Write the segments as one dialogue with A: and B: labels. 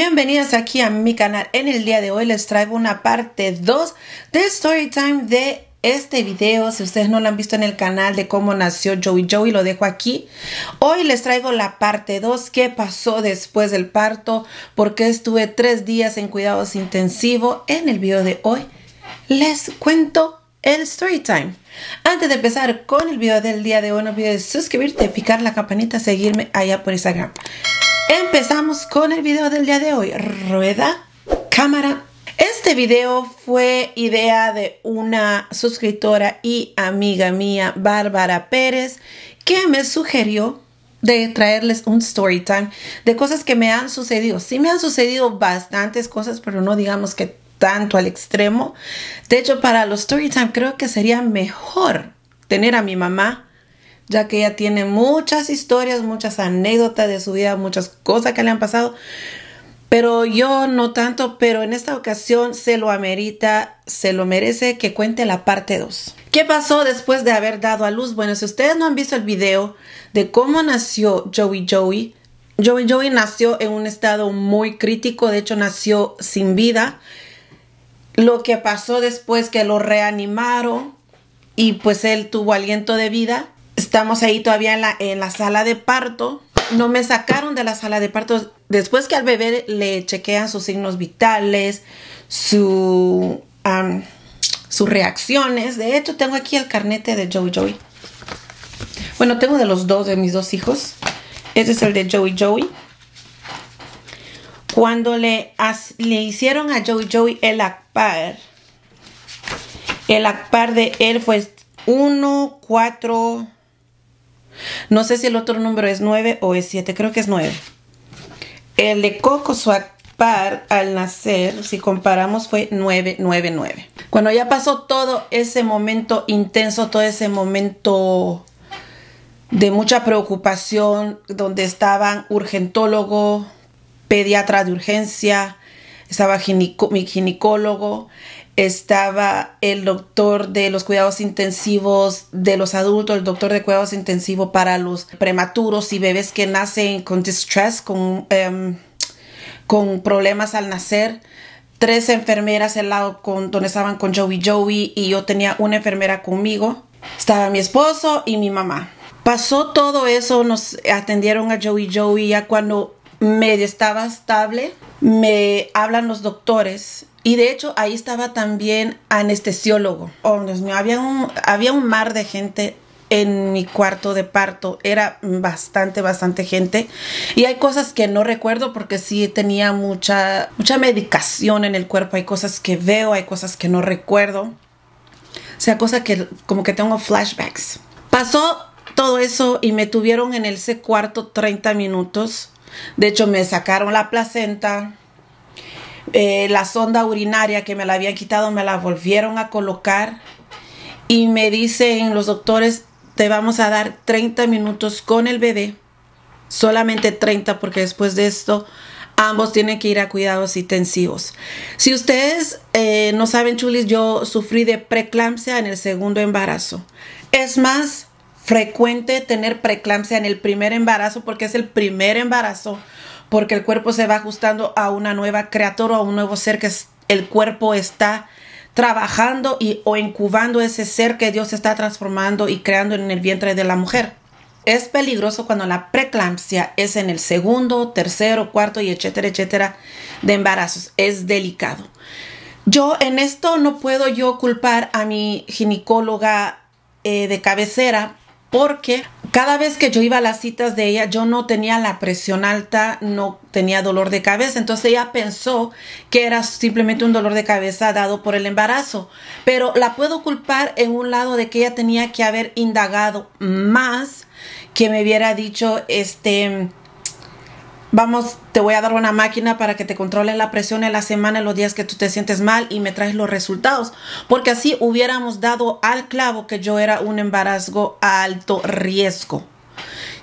A: bienvenidos aquí a mi canal. En el día de hoy les traigo una parte 2 de Storytime de este video. Si ustedes no lo han visto en el canal de cómo nació Joey Joey, lo dejo aquí. Hoy les traigo la parte 2, qué pasó después del parto, porque estuve tres días en cuidados intensivos. En el video de hoy les cuento el story time. Antes de empezar con el video del día de hoy, no olvides suscribirte, picar la campanita, seguirme allá por Instagram. Empezamos con el video del día de hoy. Rueda, cámara. Este video fue idea de una suscriptora y amiga mía, Bárbara Pérez, que me sugirió de traerles un story time de cosas que me han sucedido. Sí me han sucedido bastantes cosas, pero no digamos que tanto al extremo. De hecho, para los story time creo que sería mejor tener a mi mamá ya que ella tiene muchas historias, muchas anécdotas de su vida, muchas cosas que le han pasado. Pero yo no tanto, pero en esta ocasión se lo amerita, se lo merece que cuente la parte 2. ¿Qué pasó después de haber dado a luz? Bueno, si ustedes no han visto el video de cómo nació Joey Joey, Joey Joey nació en un estado muy crítico, de hecho nació sin vida. Lo que pasó después que lo reanimaron y pues él tuvo aliento de vida Estamos ahí todavía en la, sala de parto. No me sacaron de la sala de parto. Después que al bebé le chequean sus signos vitales, su, sus reacciones. De hecho, tengo aquí el carnete de Joey Joey. Bueno, tengo de los dos, de mis dos hijos. Este es el de Joey Joey. Cuando le, le hicieron a Joey Joey el ACPAR, el ACPAR de él fue 1, 4, no sé si el otro número es 9 o es 7, creo que es 9. El de Coco par al nacer, si comparamos, fue 999. Cuando ya pasó todo ese momento intenso, todo ese momento de mucha preocupación, donde estaban urgentólogo, pediatra de urgencia, estaba mi ginecólogo, estaba el doctor de los cuidados intensivos de los adultos, el doctor de cuidados intensivos para los prematuros y bebés que nacen con distress, con, em, con problemas al nacer. Tres enfermeras al lado donde estaban con Joey Joey y yo tenía una enfermera conmigo. Estaba mi esposo y mi mamá. Pasó todo eso, nos atendieron a Joey Joey ya cuando me estaba estable. Me hablan los doctores y de hecho ahí estaba también anestesiólogo. Oh, Dios mío, había un, había un mar de gente en mi cuarto de parto. Era bastante, bastante gente. Y hay cosas que no recuerdo porque sí tenía mucha, mucha medicación en el cuerpo. Hay cosas que veo, hay cosas que no recuerdo. O sea, cosas que como que tengo flashbacks. Pasó todo eso y me tuvieron en ese cuarto 30 minutos. De hecho, me sacaron la placenta, eh, la sonda urinaria que me la habían quitado, me la volvieron a colocar y me dicen los doctores, te vamos a dar 30 minutos con el bebé, solamente 30 porque después de esto ambos tienen que ir a cuidados intensivos. Si ustedes eh, no saben, chulis, yo sufrí de preeclampsia en el segundo embarazo. Es más frecuente tener preeclampsia en el primer embarazo porque es el primer embarazo porque el cuerpo se va ajustando a una nueva o a un nuevo ser que el cuerpo está trabajando y o incubando ese ser que Dios está transformando y creando en el vientre de la mujer. Es peligroso cuando la preeclampsia es en el segundo, tercero, cuarto y etcétera, etcétera de embarazos. Es delicado. Yo en esto no puedo yo culpar a mi ginecóloga eh, de cabecera porque cada vez que yo iba a las citas de ella, yo no tenía la presión alta, no tenía dolor de cabeza. Entonces ella pensó que era simplemente un dolor de cabeza dado por el embarazo. Pero la puedo culpar en un lado de que ella tenía que haber indagado más, que me hubiera dicho, este, vamos, te voy a dar una máquina para que te controle la presión en la semana, en los días que tú te sientes mal y me traes los resultados. Porque así hubiéramos dado al clavo que yo era un embarazo a alto riesgo,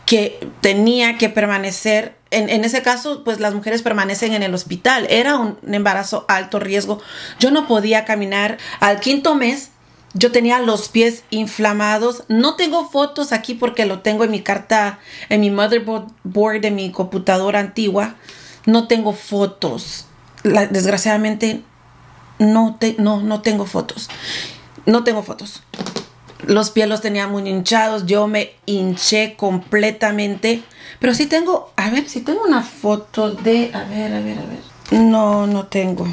A: que tenía que permanecer. En, en ese caso, pues las mujeres permanecen en el hospital. Era un embarazo alto riesgo. Yo no podía caminar al quinto mes yo tenía los pies inflamados. No tengo fotos aquí porque lo tengo en mi carta, en mi motherboard de mi computadora antigua. No tengo fotos.
B: desgraciadamente,
A: no, no, no tengo fotos. No tengo fotos. Los pies los tenía muy hinchados. Yo me hinché completamente. Pero sí tengo, a ver, si sí tengo una foto de, a ver, a ver, a ver. No, no tengo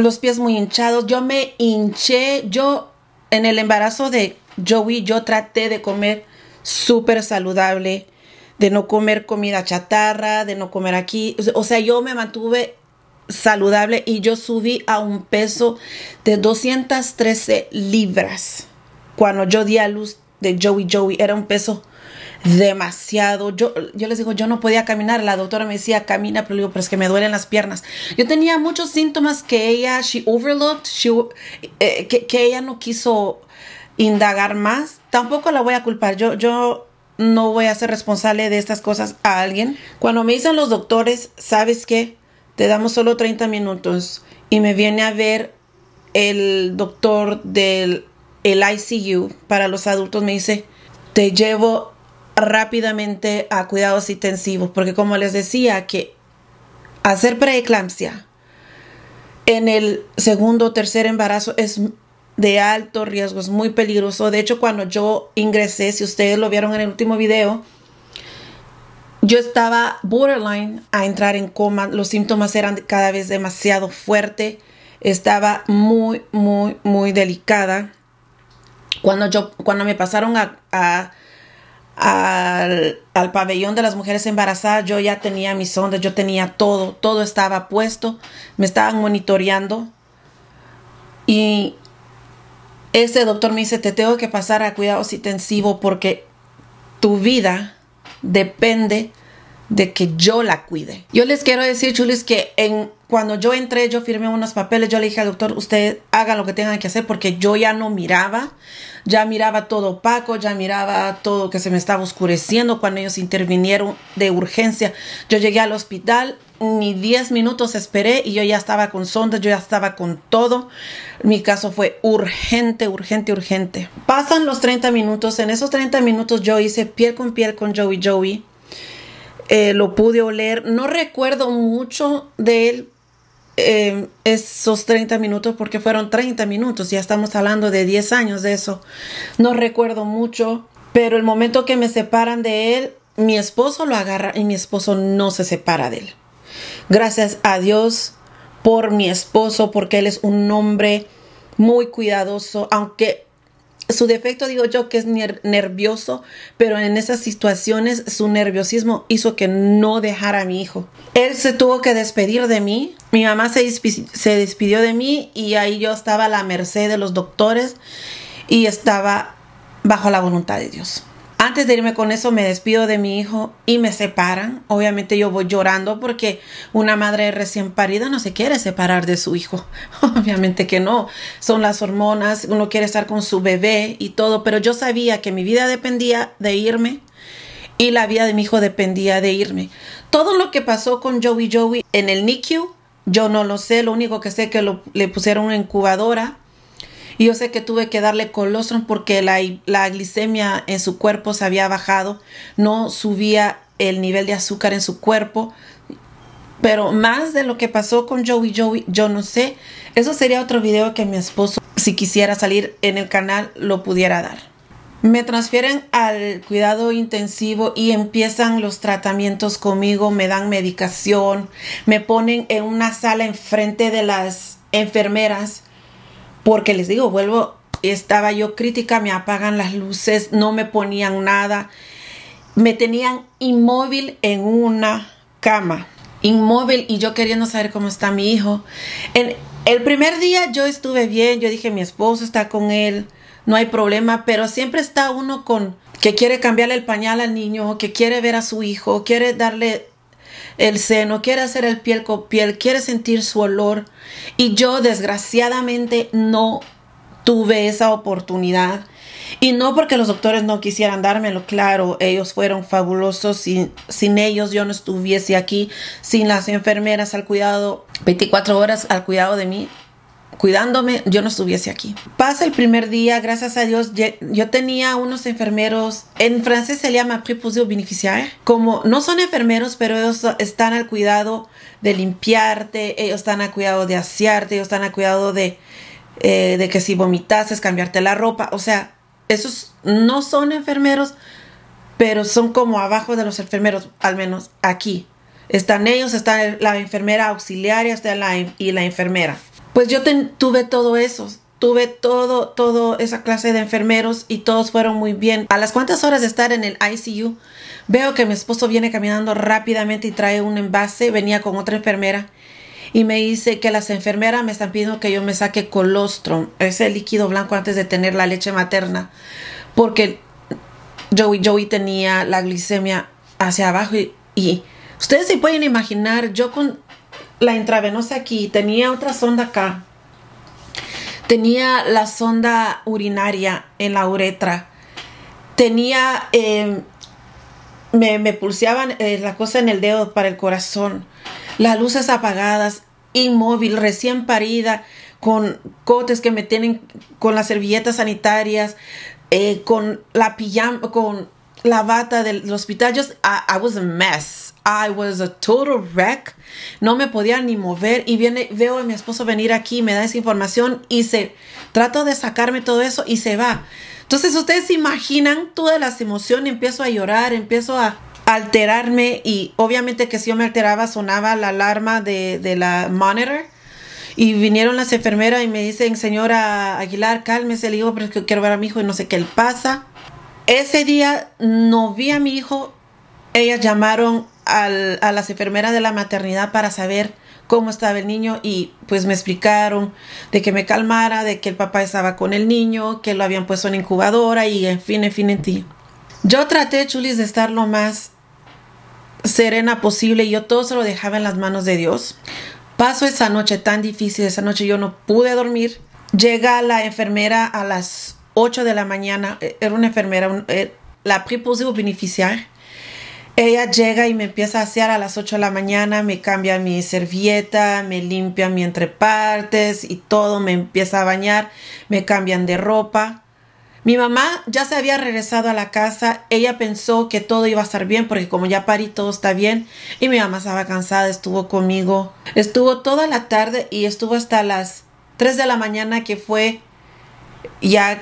A: los pies muy hinchados, yo me hinché, yo en el embarazo de Joey yo traté de comer súper saludable, de no comer comida chatarra, de no comer aquí, o sea, yo me mantuve saludable y yo subí a un peso de 213 libras cuando yo di a luz de Joey Joey, era un peso demasiado. Yo, yo les digo, yo no podía caminar. La doctora me decía, camina, pero digo, pero es que me duelen las piernas. Yo tenía muchos síntomas que ella, she overlooked, she, eh, que, ella no quiso indagar más. Tampoco la voy a culpar. Yo, yo no voy a ser responsable de estas cosas a alguien. Cuando me dicen los doctores, ¿sabes qué? Te damos solo 30 minutos y me viene a ver el doctor del el ICU para los adultos. Me dice, te llevo rápidamente a cuidados intensivos, porque como les decía, que hacer preeclampsia en el segundo o tercer embarazo es de alto riesgo, es muy peligroso. De hecho, cuando yo ingresé, si ustedes lo vieron en el último video, yo estaba borderline a entrar en coma, los síntomas eran cada vez demasiado fuertes, estaba muy, muy, muy delicada. Cuando, yo, cuando me pasaron a al, al, pabellón de las mujeres embarazadas, yo ya tenía mis ondas, yo tenía todo, todo estaba puesto, me estaban monitoreando y ese doctor me dice, te tengo que pasar a cuidados intensivos porque tu vida depende de que yo la cuide. Yo les quiero decir, Chulis, que en, cuando yo entré, yo firmé unos papeles, yo le dije al doctor, usted hagan lo que tengan que hacer porque yo ya no miraba, ya miraba todo opaco, ya miraba todo que se me estaba oscureciendo cuando ellos intervinieron de urgencia. Yo llegué al hospital, ni 10 minutos esperé y yo ya estaba con sondas, yo ya estaba con todo. Mi caso fue urgente, urgente, urgente. Pasan los 30 minutos, en esos 30 minutos yo hice piel con piel con Joey Joey eh, lo pude oler. No recuerdo mucho de él eh, esos 30 minutos porque fueron 30 minutos, ya estamos hablando de 10 años de eso. No recuerdo mucho, pero el momento que me separan de él, mi esposo lo agarra y mi esposo no se separa de él. Gracias a Dios por mi esposo porque él es un hombre muy cuidadoso, aunque su defecto, digo yo, que es nervioso, pero en esas situaciones su nerviosismo hizo que no dejara a mi hijo. Él se tuvo que despedir de mí, mi mamá se, se despidió de mí y ahí yo estaba a la merced de los doctores y estaba bajo la voluntad de Dios. Antes de irme con eso, me despido de mi hijo y me separan. Obviamente yo voy llorando porque una madre recién parida no se quiere separar de su hijo. Obviamente que no. Son las hormonas, uno quiere estar con su bebé y todo, pero yo sabía que mi vida dependía de irme y la vida de mi hijo dependía de irme. Todo lo que pasó con Joey Joey en el NICU, yo no lo sé, lo único que sé es que le pusieron una incubadora y yo sé que tuve que darle colostrum porque la, la glicemia en su cuerpo se había bajado, no subía el nivel de azúcar en su cuerpo. Pero más de lo que pasó con Joey Joey, yo no sé. Eso sería otro video que mi esposo, si quisiera salir en el canal, lo pudiera dar. Me transfieren al cuidado intensivo y empiezan los tratamientos conmigo, me dan medicación, me ponen en una sala enfrente de las enfermeras porque les digo, vuelvo, estaba yo crítica, me apagan las luces, no me ponían nada. Me tenían inmóvil en una cama, inmóvil y yo queriendo saber cómo está mi hijo. el primer día yo estuve bien, yo dije, mi esposo está con él, no hay problema, pero siempre está uno con que quiere cambiarle el pañal al niño, que quiere ver a su hijo, quiere darle el seno, quiere hacer el piel con piel, quiere sentir su olor. Y yo desgraciadamente no tuve esa oportunidad. Y no porque los doctores no quisieran dármelo, claro, ellos fueron fabulosos, sin, sin, ellos yo no estuviese aquí, sin las enfermeras al cuidado, 24 horas al cuidado de mí, cuidándome, yo no estuviese aquí. Pasa el primer día, gracias a Dios, yo tenía unos enfermeros, en francés se llama au como no son enfermeros, pero ellos están al cuidado de limpiarte, ellos están al cuidado de asearte, ellos están al cuidado de, eh, de que si vomitases, cambiarte la ropa, o sea, esos no son enfermeros, pero son como abajo de los enfermeros, al menos aquí. Están ellos, está la enfermera auxiliaria está la, y la enfermera pues yo tuve todo eso, tuve todo, todo esa clase de enfermeros y todos fueron muy bien. A las cuantas horas de estar en el ICU, veo que mi esposo viene caminando rápidamente y trae un envase, venía con otra enfermera y me dice que las enfermeras me están pidiendo que yo me saque colostrum, ese líquido blanco antes de tener la leche materna, porque Joey, Joey tenía la glicemia hacia abajo y, y ustedes se pueden imaginar, yo con la intravenosa aquí, tenía otra sonda acá, tenía la sonda urinaria en la uretra, tenía, em, me, me, pulseaban eh, la cosa en el dedo para el corazón, las luces apagadas, inmóvil, recién parida, con cotes que me tienen con las servilletas sanitarias, eh, con la pijama, con la bata del, hospital. Yo, ah, I was a mess. I was a total wreck. No me podía ni mover y viene, veo a mi esposo venir aquí, me da esa información y se trato de sacarme todo eso y se va. Entonces ustedes se imaginan todas las emociones, empiezo a llorar, empiezo a alterarme y obviamente que si yo me alteraba sonaba la alarma de, de la monitor. Y vinieron las enfermeras y me dicen, señora Aguilar, cálmese. Le digo, pero que quiero ver a mi hijo y no sé qué le pasa. Ese día no vi a mi hijo. Ellas llamaron a las enfermeras de la maternidad para saber cómo estaba el niño y pues me explicaron de que me calmara, de que el papá estaba con el niño, que lo habían puesto en incubadora y en fin, en fin, en ti. Yo traté, Chulis, de estar lo más serena posible y yo todo se lo dejaba en las manos de Dios. Paso esa noche tan difícil, esa noche yo no pude dormir. Llega la enfermera a las 8 de la mañana, eh, era una enfermera, eh, la preposición beneficiar ella llega y me empieza a hacer a las 8 de la mañana, me cambia mi servilleta, me limpia mi entrepartes y todo, me empieza a bañar, me cambian de ropa. Mi mamá ya se había regresado a la casa, ella pensó que todo iba a estar bien porque como ya parí todo está bien y mi mamá estaba cansada, estuvo conmigo, estuvo toda la tarde y estuvo hasta las 3 de la mañana que fue ya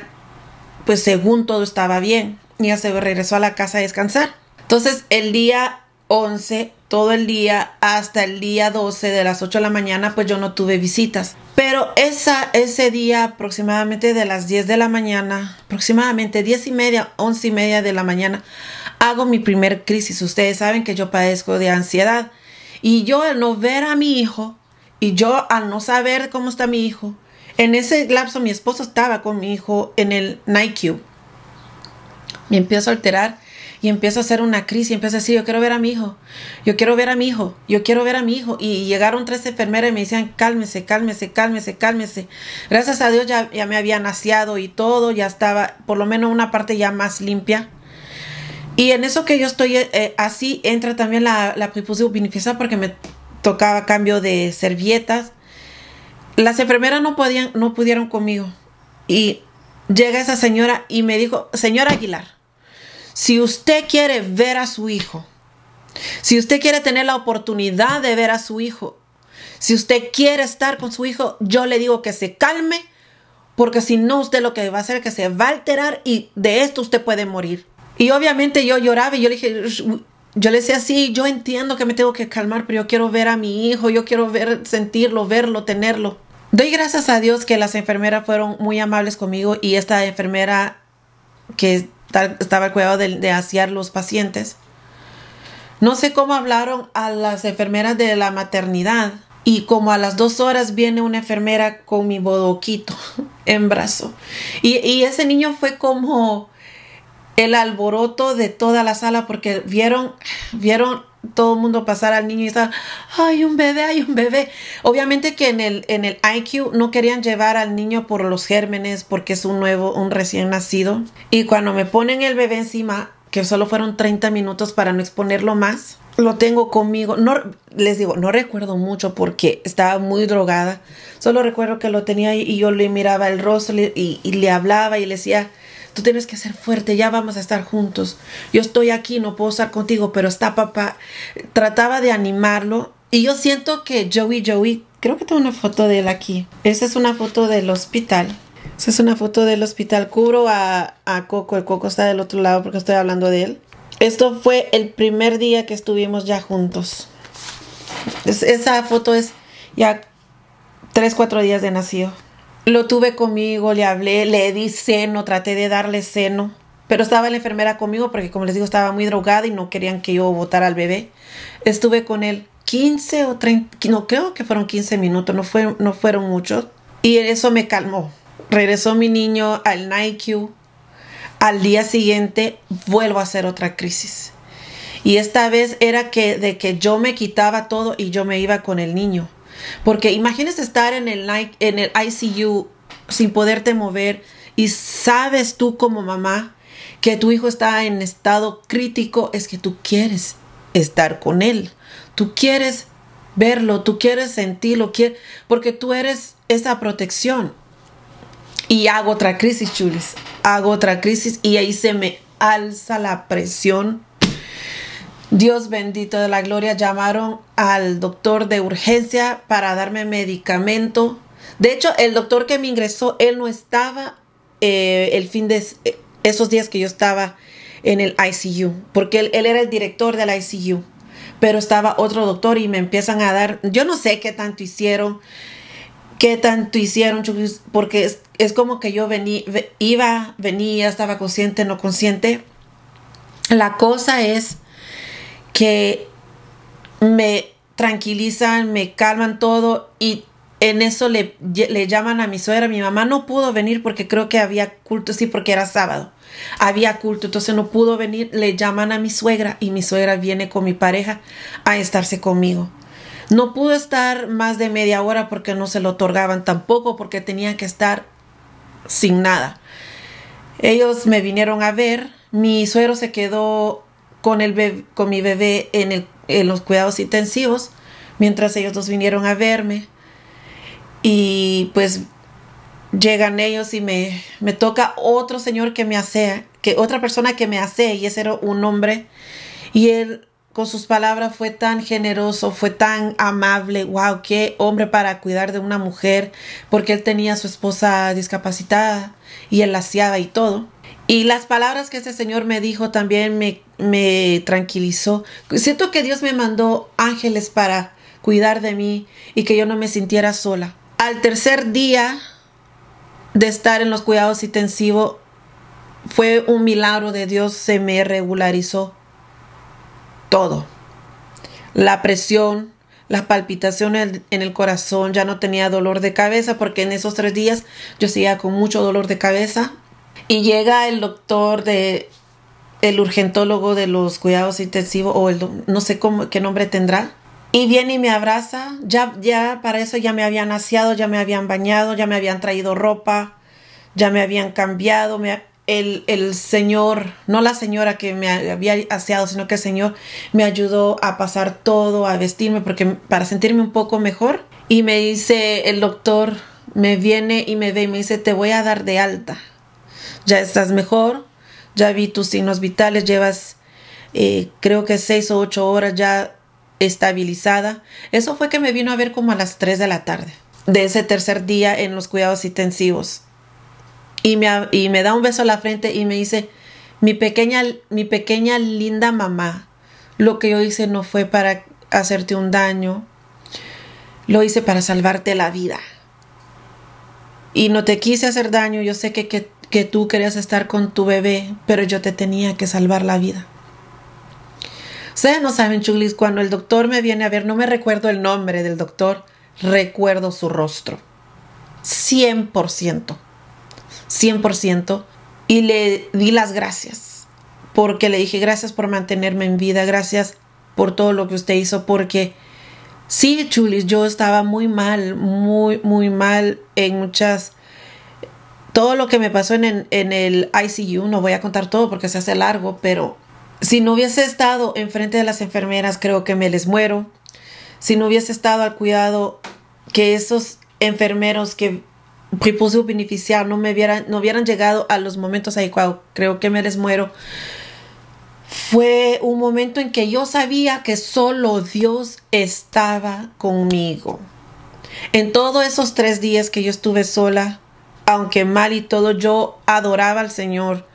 A: pues según todo estaba bien, ya se regresó a la casa a descansar. Entonces, el día 11, todo el día hasta el día 12 de las 8 de la mañana, pues yo no tuve visitas. Pero esa, ese día aproximadamente de las 10 de la mañana, aproximadamente 10 y media, 11 y media de la mañana, hago mi primer crisis. Ustedes saben que yo padezco de ansiedad. Y yo al no ver a mi hijo, y yo al no saber cómo está mi hijo, en ese lapso mi esposo estaba con mi hijo en el nike Cube. Me empiezo a alterar y empiezo a hacer una crisis, y empiezo a decir, yo quiero ver a mi hijo, yo quiero ver a mi hijo, yo quiero ver a mi hijo. Y llegaron tres enfermeras y me decían, cálmese, cálmese, cálmese, cálmese. Gracias a Dios ya, me habían aseado y todo, ya estaba por lo menos una parte ya más limpia. Y en eso que yo estoy eh, eh, así, entra también la, la beneficiar porque me tocaba cambio de servietas, Las enfermeras no, podían, no pudieron conmigo. Y llega esa señora y me dijo, señora Aguilar, si usted quiere ver a su hijo, si usted quiere tener la oportunidad de ver a su hijo, si usted quiere estar con su hijo, yo le digo que se calme, porque si no, usted lo que va a hacer es que se va a alterar y de esto usted puede morir. Y obviamente yo lloraba y yo le dije, yo le decía así, yo entiendo que me tengo que calmar, pero yo quiero ver a mi hijo, yo quiero ver, sentirlo, verlo, tenerlo. Doy gracias a Dios que las enfermeras fueron muy amables conmigo y esta enfermera que estaba el cuidado de, de asear los pacientes. No sé cómo hablaron a las enfermeras de la maternidad y como a las dos horas viene una enfermera con mi bodoquito en brazo. Y, y ese niño fue como el alboroto de toda la sala porque vieron, vieron todo el mundo pasar al niño y estaba, hay un bebé, hay un bebé. Obviamente que en el, en el IQ no querían llevar al niño por los gérmenes porque es un nuevo, un recién nacido. Y cuando me ponen el bebé encima, que solo fueron 30 minutos para no exponerlo más, lo tengo conmigo. No, les digo, no recuerdo mucho porque estaba muy drogada. Solo recuerdo que lo tenía y yo le miraba el rostro y le hablaba y le decía, tú tienes que ser fuerte, ya vamos a estar juntos. Yo estoy aquí, no puedo estar contigo, pero está papá. Trataba de animarlo y yo siento que Joey Joey, creo que tengo una foto de él aquí. Esa es una foto del hospital. Esa es una foto del hospital. Cubro a, Coco, el Coco está del otro lado porque estoy hablando de él. Esto fue el primer día que estuvimos ya juntos. esa foto es ya 3, 4 días de nacido. Lo tuve conmigo, le hablé, le di seno, traté de darle seno, pero estaba la enfermera conmigo porque como les digo estaba muy drogada y no querían que yo votara al bebé. Estuve con él 15 o 30, no creo que fueron 15 minutos, no, no fueron muchos. Y eso me calmó. Regresó mi niño al NICU. Al día siguiente vuelvo a hacer otra crisis. Y esta vez era que de que yo me quitaba todo y yo me iba con el niño. Porque imagínese estar en el, en el ICU sin poderte mover y sabes tú como mamá que tu hijo está en estado crítico, es que tú quieres estar con él, tú quieres verlo, tú quieres sentirlo, porque tú eres esa protección. Y hago otra crisis, Chulis, hago otra crisis y ahí se me alza la presión Dios bendito de la gloria, llamaron al doctor de urgencia para darme medicamento. De hecho, el doctor que me ingresó, él no estaba eh, el fin de eh, esos días que yo estaba en el ICU, porque él, era el director del ICU, pero estaba otro doctor y me empiezan a dar, yo no sé qué tanto hicieron, qué tanto hicieron, porque es, como que yo venía, iba, venía, estaba consciente, no consciente. La cosa es que me tranquilizan, me calman todo y en eso le, le, llaman a mi suegra, mi mamá no pudo venir porque creo que había culto, sí, porque era sábado, había culto, entonces no pudo venir, le llaman a mi suegra y mi suegra viene con mi pareja a estarse conmigo. No pudo estar más de media hora porque no se lo otorgaban tampoco porque tenía que estar sin nada. Ellos me vinieron a ver, mi suegro se quedó con, el con mi bebé en, los cuidados intensivos, mientras ellos dos vinieron a verme. Y pues llegan ellos y me, me toca otro señor que me hace, que otra persona que me hace, y ese era un hombre. Y él con sus palabras fue tan generoso, fue tan amable, wow, qué hombre para cuidar de una mujer, porque él tenía a su esposa discapacitada y él la y todo. Y las palabras que ese Señor me dijo también me, me tranquilizó. Siento que Dios me mandó ángeles para cuidar de mí y que yo no me sintiera sola. Al tercer día de estar en los cuidados intensivos, fue un milagro de Dios, se me regularizó todo. La presión, las palpitaciones en el corazón, ya no tenía dolor de cabeza porque en esos tres días yo seguía con mucho dolor de cabeza y llega el doctor de el urgentólogo de los cuidados intensivos o el no sé cómo qué nombre tendrá. Y viene y me abraza. Ya ya para eso ya me habían aseado, ya me habían bañado, ya me habían traído ropa, ya me habían cambiado, el, el, señor, no la señora que me había aseado, sino que el señor me ayudó a pasar todo, a vestirme, porque para sentirme un poco mejor. Y me dice el doctor, me viene y me ve y me dice, te voy a dar de alta ya estás mejor, ya vi tus signos vitales, llevas eh, creo que seis o ocho horas ya estabilizada. Eso fue que me vino a ver como a las tres de la tarde, de ese tercer día en los cuidados intensivos. Y me, me da un beso a la frente y me dice, mi pequeña, mi pequeña linda mamá, lo que yo hice no fue para hacerte un daño, lo hice para salvarte la vida. Y no te quise hacer daño, yo sé que que tú querías estar con tu bebé, pero yo te tenía que salvar la vida. Ustedes no saben, Chulis, cuando el doctor me viene a ver, no me recuerdo el nombre del doctor, recuerdo su rostro. 100%. 100%. Y le di las gracias, porque le dije gracias por mantenerme en vida, gracias por todo lo que usted hizo, porque sí, Chulis, yo estaba muy mal, muy, muy mal en muchas todo lo que me pasó en, el ICU, no voy a contar todo porque se hace largo, pero si no hubiese estado enfrente de las enfermeras, creo que me les muero. Si no hubiese estado al cuidado que esos enfermeros que propuse beneficiar no me vieran no hubieran llegado a los momentos adecuados, creo que me les muero. Fue un momento en que yo sabía que solo Dios estaba conmigo. En todos esos tres días que yo estuve sola, aunque mal y todo, yo adoraba al Señor.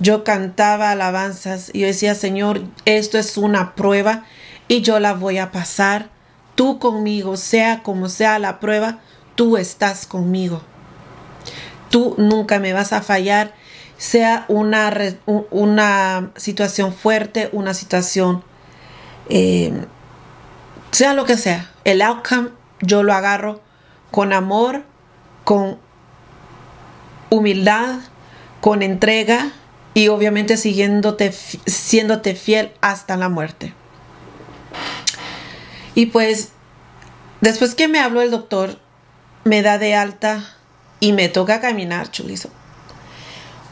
A: Yo cantaba alabanzas y yo decía, Señor, esto es una prueba y yo la voy a pasar. Tú conmigo, sea como sea la prueba, tú estás conmigo. Tú nunca me vas a fallar, sea una, una situación fuerte, una situación, eh, sea lo que sea. El outcome yo lo agarro con amor, con humildad, con entrega y obviamente siguiéndote, siéndote fiel hasta la muerte. Y pues después que me habló el doctor, me da de alta y me toca caminar, chulizo.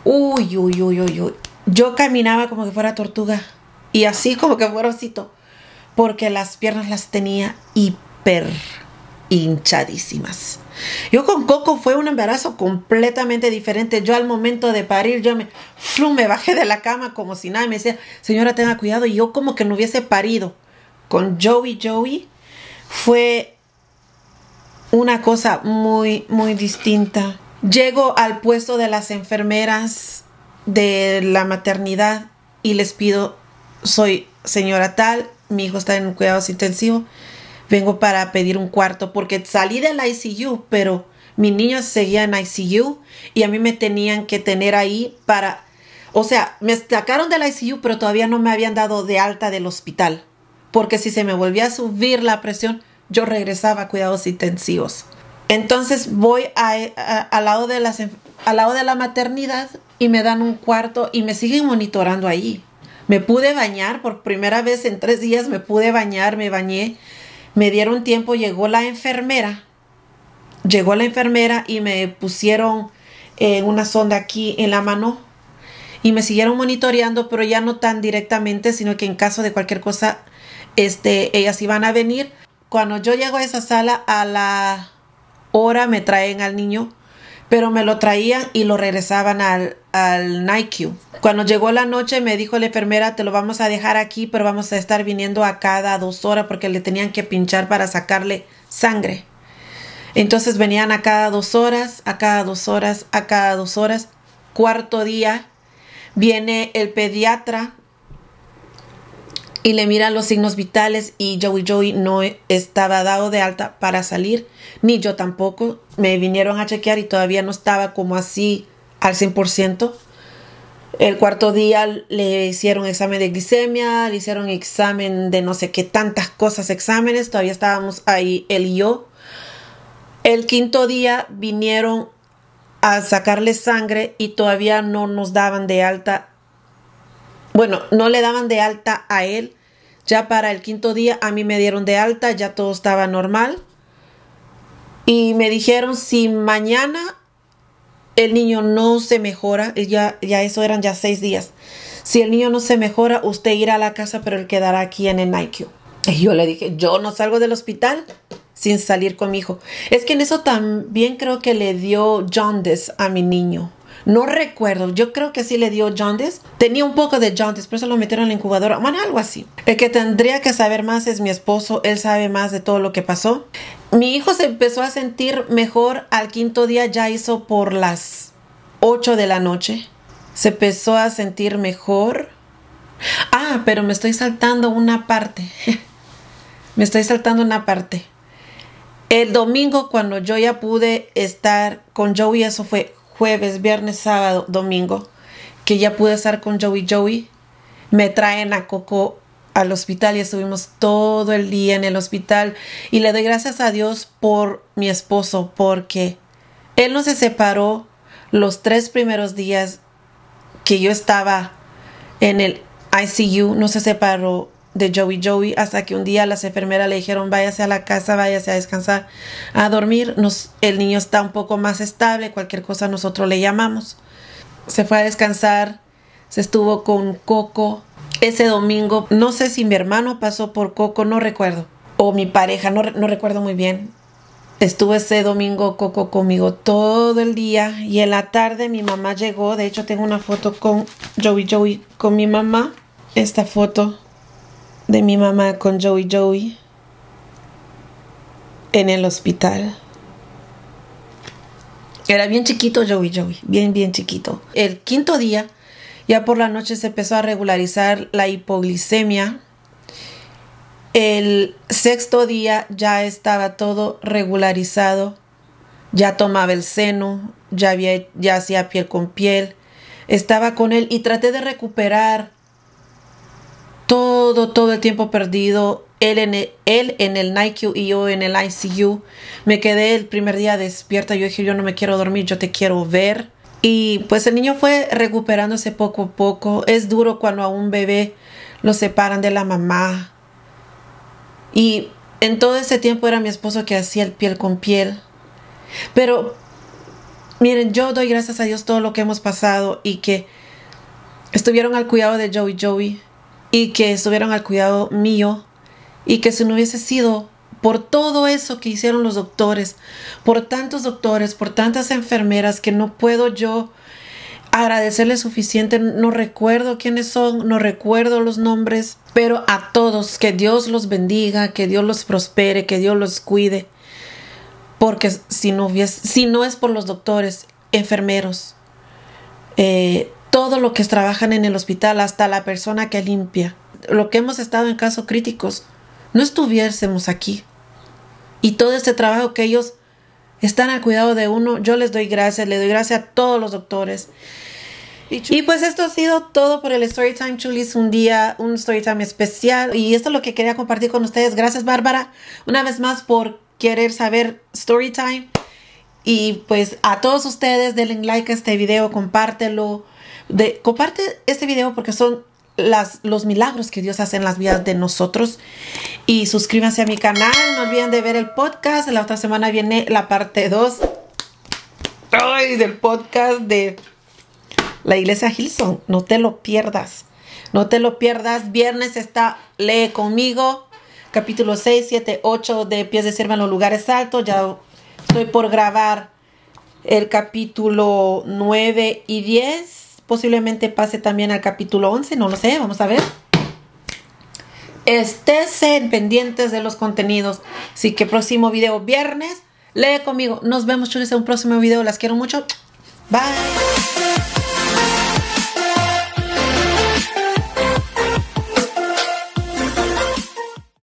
A: Uy, uy, uy, uy, uy. Yo caminaba como que fuera tortuga y así como que fuera porque las piernas las tenía hiper hinchadísimas. Yo con Coco fue un embarazo completamente diferente. Yo al momento de parir, yo me, me bajé de la cama como si nada. me decía, señora, tenga cuidado. Y yo como que no hubiese parido. Con Joey Joey fue una cosa muy, muy distinta. Llego al puesto de las enfermeras de la maternidad y les pido, soy señora tal, mi hijo está en cuidados intensivos Vengo para pedir un cuarto porque salí del ICU, pero mi niño seguía en ICU y a mí me tenían que tener ahí para... O sea, me sacaron del ICU, pero todavía no me habían dado de alta del hospital. Porque si se me volvía a subir la presión, yo regresaba a cuidados intensivos. Entonces voy al, lado de al lado de la maternidad y me dan un cuarto y me siguen monitorando ahí. Me pude bañar, por primera vez en tres días me pude bañar, me bañé me dieron tiempo, llegó la enfermera, llegó la enfermera y me pusieron eh, una sonda aquí en la mano y me siguieron monitoreando, pero ya no tan directamente, sino que en caso de cualquier cosa, este, ellas iban a venir. Cuando yo llego a esa sala a la hora me traen al niño pero me lo traían y lo regresaban al, al Nike. Cuando llegó la noche me dijo la enfermera, te lo vamos a dejar aquí, pero vamos a estar viniendo a cada dos horas porque le tenían que pinchar para sacarle sangre. Entonces venían a cada dos horas, a cada dos horas, a cada dos horas. Cuarto día viene el pediatra y le miran los signos vitales y Joey Joey no estaba dado de alta para salir, ni yo tampoco. Me vinieron a chequear y todavía no estaba como así al 100%. El cuarto día le hicieron examen de glicemia, le hicieron examen de no sé qué tantas cosas, exámenes, todavía estábamos ahí él y yo. El quinto día vinieron a sacarle sangre y todavía no nos daban de alta bueno, no le daban de alta a él. Ya para el quinto día a mí me dieron de alta, ya todo estaba normal. Y me dijeron, si mañana el niño no se mejora, ya, ya eso eran ya seis días, si el niño no se mejora, usted irá a la casa, pero él quedará aquí en el Nike. Y yo le dije, yo no salgo del hospital sin salir con mi hijo. Es que en eso también creo que le dio jaundice a mi niño. No recuerdo, yo creo que sí le dio jaundice. Tenía un poco de jaundice, pero eso lo metieron en la incubadora. Bueno, algo así. El que tendría que saber más es mi esposo, él sabe más de todo lo que pasó. Mi hijo se empezó a sentir mejor al quinto día, ya hizo por las 8 de la noche. Se empezó a sentir mejor. Ah, pero me estoy saltando una parte. me estoy saltando una parte. El domingo cuando yo ya pude estar con Joey, eso fue jueves, viernes, sábado, domingo, que ya pude estar con Joey Joey, me traen a Coco al hospital y estuvimos todo el día en el hospital y le doy gracias a Dios por mi esposo porque él no se separó los tres primeros días que yo estaba en el ICU, no se separó de Joey Joey hasta que un día las enfermeras le dijeron váyase a la casa, váyase a descansar, a dormir, Nos, el niño está un poco más estable, cualquier cosa nosotros le llamamos. Se fue a descansar, se estuvo con Coco. Ese domingo, no sé si mi hermano pasó por Coco, no recuerdo, o mi pareja, no, no recuerdo muy bien. Estuvo ese domingo Coco conmigo todo el día y en la tarde mi mamá llegó, de hecho tengo una foto con Joey Joey, con mi mamá, esta foto de mi mamá con Joey Joey en el hospital. Era bien chiquito Joey Joey, bien, bien chiquito. El quinto día, ya por la noche se empezó a regularizar la hipoglicemia. El sexto día ya estaba todo regularizado. Ya tomaba el seno, ya, había, ya hacía piel con piel. Estaba con él y traté de recuperar todo, todo el tiempo perdido, él en el, él NICU y yo en el ICU. Me quedé el primer día despierta, yo dije, yo no me quiero dormir, yo te quiero ver. Y pues el niño fue recuperándose poco a poco. Es duro cuando a un bebé lo separan de la mamá. Y en todo ese tiempo era mi esposo que hacía el piel con piel. Pero miren, yo doy gracias a Dios todo lo que hemos pasado y que estuvieron al cuidado de Joey Joey y que estuvieron al cuidado mío y que si no hubiese sido por todo eso que hicieron los doctores, por tantos doctores, por tantas enfermeras que no puedo yo agradecerles suficiente, no recuerdo quiénes son, no recuerdo los nombres, pero a todos que Dios los bendiga, que Dios los prospere, que Dios los cuide, porque si no, hubiese, si no es por los doctores, enfermeros, eh, todo lo que trabajan en el hospital, hasta la persona que limpia, lo que hemos estado en casos críticos, no estuviésemos aquí. Y todo este trabajo que ellos están al cuidado de uno, yo les doy gracias, le doy gracias a todos los doctores. Y, pues esto ha sido todo por el Storytime Chulis, un día, un Storytime especial. Y esto es lo que quería compartir con ustedes. Gracias Bárbara, una vez más por querer saber Storytime. Y pues a todos ustedes denle like a este video, compártelo. De, comparte este video porque son las, los milagros que Dios hace en las vidas de nosotros. Y suscríbanse a mi canal. No olviden de ver el podcast. La otra semana viene la parte 2 del podcast de la iglesia Gilson, No te lo pierdas. No te lo pierdas. Viernes está Lee conmigo. Capítulo 6, 7, 8 de Pies de Sierva en los lugares altos. Ya Estoy por grabar el capítulo 9 y 10. Posiblemente pase también al capítulo 11, no lo sé, vamos a ver. Estén pendientes de los contenidos. Así que próximo video viernes. Lee conmigo. Nos vemos, chulis, en un próximo video. Las quiero mucho. Bye.